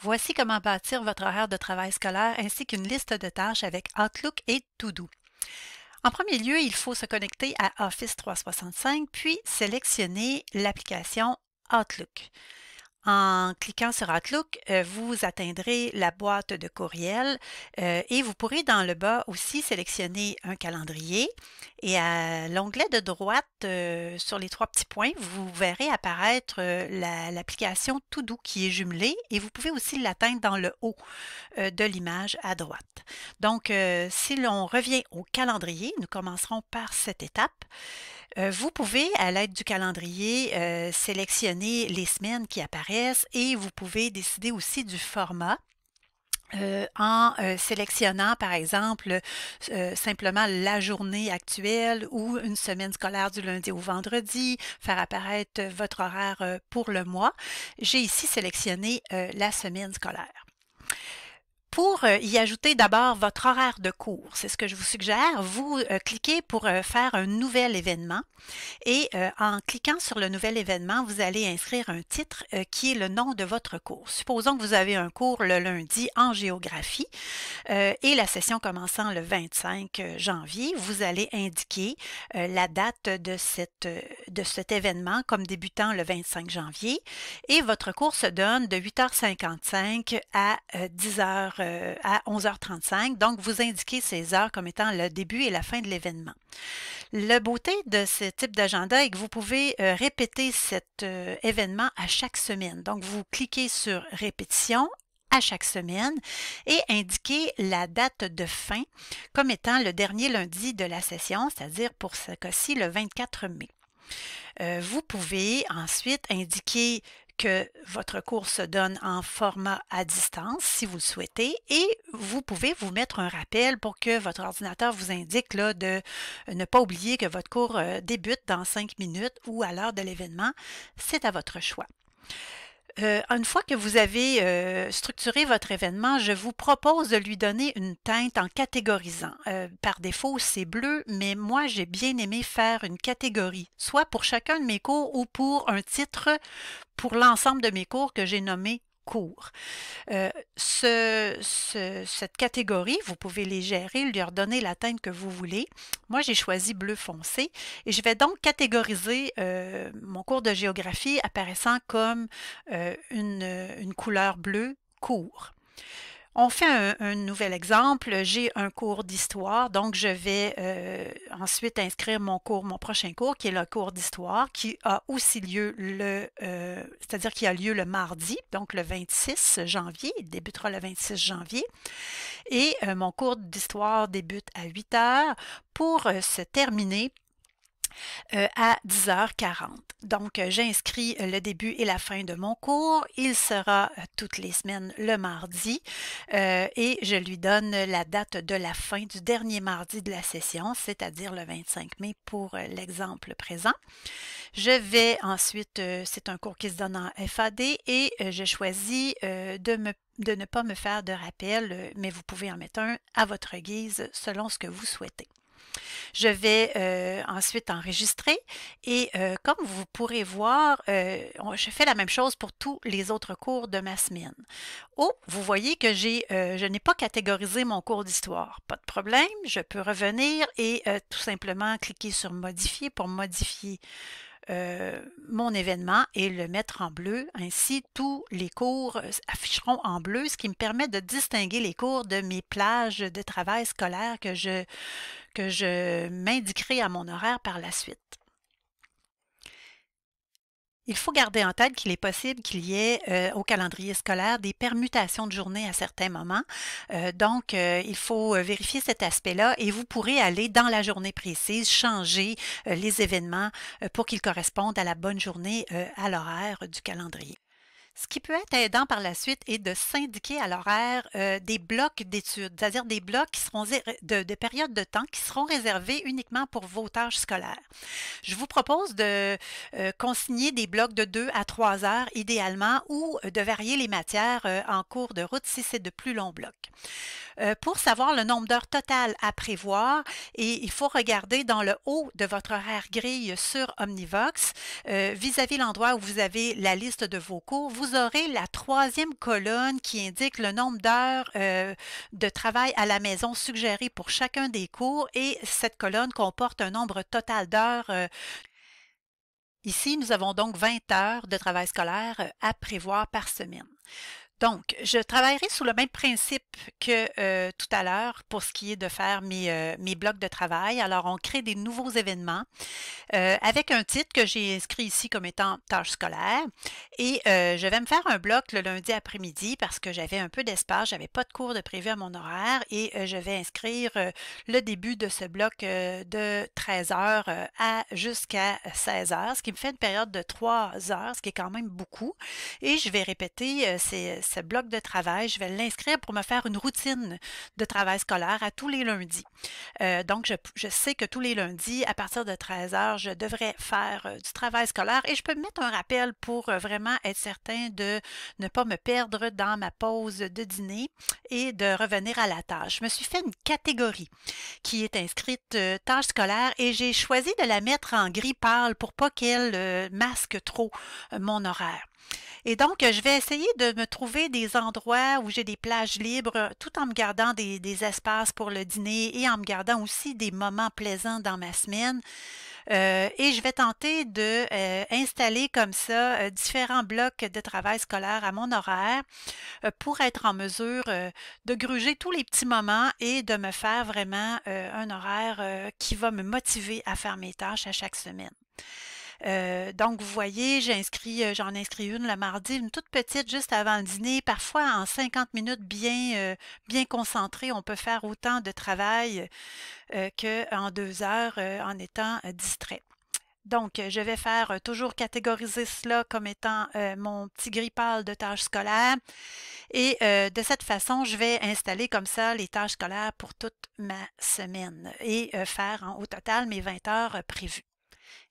Voici comment bâtir votre horaire de travail scolaire ainsi qu'une liste de tâches avec Outlook et to En premier lieu, il faut se connecter à Office 365 puis sélectionner l'application Outlook. En cliquant sur Outlook, euh, vous atteindrez la boîte de courriel euh, et vous pourrez dans le bas aussi sélectionner un calendrier. Et à l'onglet de droite, euh, sur les trois petits points, vous verrez apparaître l'application To qui est jumelée et vous pouvez aussi l'atteindre dans le haut de l'image à droite. Donc, euh, si l'on revient au calendrier, nous commencerons par cette étape. Euh, vous pouvez, à l'aide du calendrier, euh, sélectionner les semaines qui apparaissent et vous pouvez décider aussi du format. en sélectionnant, par exemple, simplement la journée actuelle ou une semaine scolaire du lundi au vendredi, faire apparaître votre horaire pour le mois. J'ai ici sélectionné la semaine scolaire pour euh, y ajouter d'abord votre horaire de cours, c'est ce que je vous suggère, vous euh, cliquez pour euh, faire un nouvel événement et en cliquant sur le nouvel événement, vous allez inscrire un titre qui est le nom de votre cours. Supposons que vous avez un cours le lundi en géographie et la session commençant le 25 janvier, vous allez indiquer la date de, de cet événement comme débutant le 25 janvier et votre cours se donne de 8h55 à 10h. Euh, à 11h35. Donc, vous indiquez ces heures comme étant le début et la fin de l'événement. La beauté de ce type d'agenda est que vous pouvez euh, répéter cet euh, événement à chaque semaine. Donc, vous cliquez sur répétition à chaque semaine et indiquez la date de fin comme étant le dernier lundi de la session, c'est-à-dire pour ce cas-ci le 24 mai. vous pouvez ensuite indiquer que votre cours se donne en format à distance si vous le souhaitez et vous pouvez vous mettre un rappel pour que votre ordinateur vous indique là, de ne pas oublier que votre cours euh, débute dans cinq minutes ou à l'heure de l'événement. C'est à votre choix. Euh, une fois que vous avez euh, structuré votre événement, je vous propose de lui donner une teinte en catégorisant. Euh, par défaut, c'est bleu, mais moi, j'ai bien aimé faire une catégorie, soit pour chacun de mes cours ou pour un titre pour l'ensemble de mes cours que j'ai nommé cours. Euh, cette catégorie, vous pouvez les gérer, leur donner la teinte que vous voulez. Moi, j'ai choisi bleu foncé et je vais donc catégoriser euh, mon cours de géographie apparaissant comme euh, une, une couleur bleue court. On fait un, nouvel exemple. J'ai un cours d'histoire, donc je vais euh, ensuite inscrire mon cours, mon prochain cours, qui est le cours d'histoire, qui a aussi lieu le, euh, c'est-à-dire qui a lieu le mardi, donc le 26 janvier. Il débutera le 26 janvier. Et euh, mon cours d'histoire débute à 8 heures pour se terminer euh, à 10h40. Donc, euh, j'inscris euh, le début et la fin de mon cours. Il sera toutes les semaines le mardi et je lui donne la date de la fin du dernier mardi de la session, c'est-à-dire le 25 mai pour l'exemple présent. Je vais ensuite, c'est un cours qui se donne en FAD et je choisis de, de ne pas me faire de rappel, mais vous pouvez en mettre un à votre guise selon ce que vous souhaitez. Je vais euh, ensuite enregistrer et euh, comme vous pourrez voir, euh, je fais la même chose pour tous les autres cours de ma semaine. Oh, vous voyez que j'ai, je n'ai pas catégorisé mon cours d'histoire. Pas de problème, je peux revenir et tout simplement cliquer sur modifier pour modifier euh, mon événement et le mettre en bleu. Ainsi, tous les cours euh, afficheront en bleu, ce qui me permet de distinguer les cours de mes plages de travail scolaire que je m'indiquerai à mon horaire par la suite. Il faut garder en tête qu'il est possible qu'il y ait euh, au calendrier scolaire des permutations de journée à certains moments. Euh, donc, euh, il faut vérifier cet aspect-là et vous pourrez aller dans la journée précise, changer les événements pour qu'ils correspondent à la bonne journée à l'horaire du calendrier. Ce qui peut être aidant par la suite est de s'indiquer à l'horaire euh, des blocs d'études, c'est-à-dire des blocs qui seront de, de, périodes de temps qui seront réservés uniquement pour vos tâches scolaires. Je vous propose de euh, consigner des blocs de 2 à 3 heures idéalement ou euh, de varier les matières en cours de route si c'est de plus longs blocs. pour savoir le nombre d'heures totales à prévoir, il faut regarder dans le haut de votre horaire grille sur Omnivox, vis-à-vis l'endroit où vous avez la liste de vos cours, aurez la troisième colonne qui indique le nombre d'heures euh, de travail à la maison suggérées pour chacun des cours et cette colonne comporte un nombre total d'heures euh. Ici, nous avons donc 20 heures de travail scolaire euh, à prévoir par semaine. Donc, je travaillerai sous le même principe que euh, tout à l'heure pour ce qui est de faire mes, euh, blocs de travail. Alors, on crée des nouveaux événements euh, avec un titre que j'ai inscrit ici comme étant tâche scolaire Et je vais me faire un bloc le lundi après-midi parce que j'avais un peu d'espace, n'avais pas de cours de prévu à mon horaire et je vais inscrire le début de ce bloc de 13h à jusqu'à 16h, ce qui me fait une période de 3 heures, ce qui est quand même beaucoup. Et je vais répéter ces ce bloc de travail, je vais l'inscrire pour me faire une routine de travail scolaire à tous les lundis. Euh, donc, je, sais que tous les lundis, à partir de 13 heures, je devrais faire euh, du travail scolaire et je peux mettre un rappel pour euh, vraiment être certain de ne pas me perdre dans ma pause de dîner et de revenir à la tâche. Je me suis fait une catégorie qui est inscrite tâche scolaire et j'ai choisi de la mettre en gris pâle pour pas qu'elle masque trop mon horaire. Et donc, je vais essayer de me trouver des endroits où j'ai des plages libres, euh, tout en me gardant des, espaces pour le dîner et en me gardant aussi des moments plaisants dans ma semaine. Euh, et je vais tenter de euh, installer comme ça différents blocs de travail scolaire à mon horaire pour être en mesure de gruger tous les petits moments et de me faire vraiment un horaire qui va me motiver à faire mes tâches à chaque semaine. Euh, donc, vous voyez, j'inscris, euh, j'en inscris une le mardi, une toute petite juste avant le dîner. Parfois, en 50 minutes bien, euh, bien concentrées, on peut faire autant de travail que qu'en deux heures en étant distrait. Donc, je vais faire toujours catégoriser cela comme étant mon petit grippal de tâches scolaires. Et de cette façon, je vais installer comme ça les tâches scolaires pour toute ma semaine et faire en, au total mes 20 heures prévues.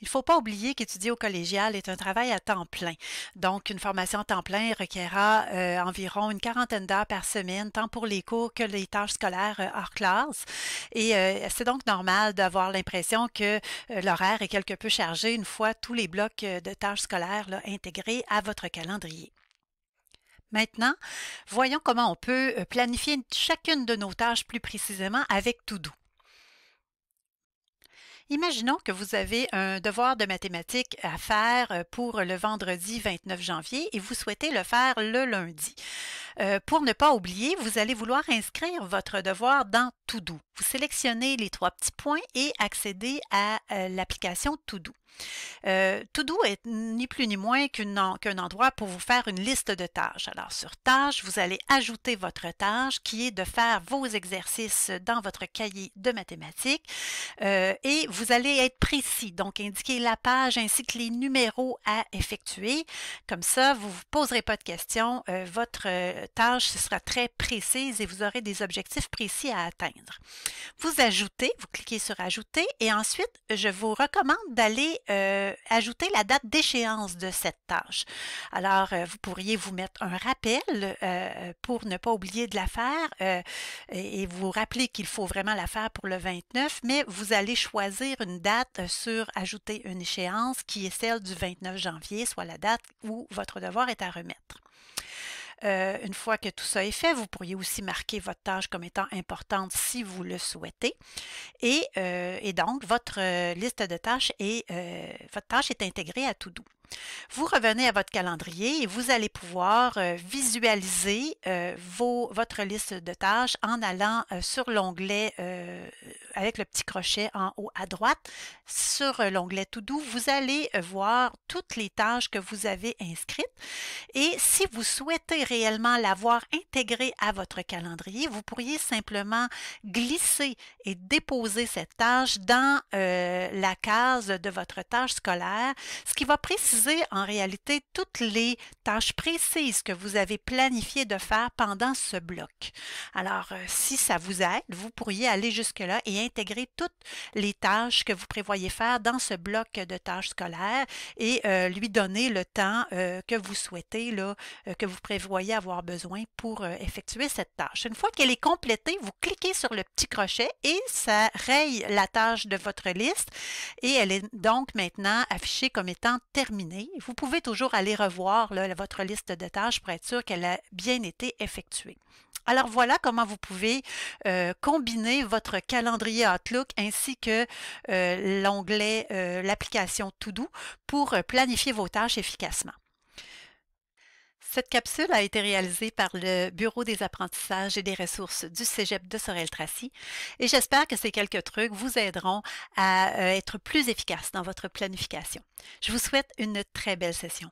Il ne faut pas oublier qu'étudier au collégial est un travail à temps plein. Donc, une formation à temps plein requerra euh, environ une quarantaine d'heures par semaine, tant pour les cours que les tâches scolaires euh, hors classe. Et euh, c'est donc normal d'avoir l'impression que l'horaire est quelque peu chargé une fois tous les blocs de tâches scolaires intégrés à votre calendrier. Maintenant, voyons comment on peut planifier chacune de nos tâches plus précisément avec doux. Imaginons que vous avez un devoir de mathématiques à faire euh, pour le vendredi 29 janvier et vous souhaitez le faire le lundi. Euh, pour ne pas oublier, vous allez vouloir inscrire votre devoir dans Todo. Vous sélectionnez les trois petits points et accédez à euh, l'application Todo. Euh, tout Todo est ni plus ni moins qu'un endroit pour vous faire une liste de tâches. Alors sur tâches, vous allez ajouter votre tâche qui est de faire vos exercices dans votre cahier de mathématiques euh, et vous allez être précis, donc indiquer la page ainsi que les numéros à effectuer. Comme ça, vous ne vous poserez pas de questions. Euh, votre tâche sera très précise et vous aurez des objectifs précis à atteindre. Vous ajoutez, vous cliquez sur Ajouter et ensuite, je vous recommande d'aller euh, ajouter la date d'échéance de cette tâche. Alors, euh, vous pourriez vous mettre un rappel euh, pour ne pas oublier de la faire et vous rappeler qu'il faut vraiment la faire pour le 29, mais vous allez choisir une date sur ajouter une échéance qui est celle du 29 janvier, soit la date où votre devoir est à remettre. Euh, une fois que tout ça est fait, vous pourriez aussi marquer votre tâche comme étant importante si vous le souhaitez. Et, euh, donc, votre euh, liste de tâches est, votre tâche est intégrée à tout vous revenez à votre calendrier et vous allez pouvoir euh, visualiser euh, vos, votre liste de tâches en allant euh, sur l'onglet avec le petit crochet en haut à droite. Sur l'onglet tout doux. vous allez voir toutes les tâches que vous avez inscrites. Et si vous souhaitez réellement l'avoir intégrée à votre calendrier, vous pourriez simplement glisser et déposer cette tâche dans la case de votre tâche scolaire, ce qui va préciser en réalité toutes les tâches précises que vous avez planifié de faire pendant ce bloc. Alors, euh, si ça vous aide, vous pourriez aller jusque-là et intégrer toutes les tâches que vous prévoyez faire dans ce bloc de tâches scolaires et euh, lui donner le temps euh, que vous souhaitez, là, que vous prévoyez avoir besoin pour effectuer cette tâche. Une fois qu'elle est complétée, vous cliquez sur le petit crochet et ça raye la tâche de votre liste et elle est donc maintenant affichée comme étant terminée. Vous pouvez toujours aller revoir votre liste de tâches pour être sûr qu'elle a bien été effectuée. Alors voilà comment vous pouvez euh, combiner votre calendrier Outlook ainsi que euh, l'onglet euh, l'application Todo pour euh, planifier vos tâches efficacement. Cette capsule a été réalisée par le Bureau des apprentissages et des ressources du Cégep de Sorel-Tracy et j'espère que ces quelques trucs vous aideront à euh, être plus efficace dans votre planification. Je vous souhaite une très belle session.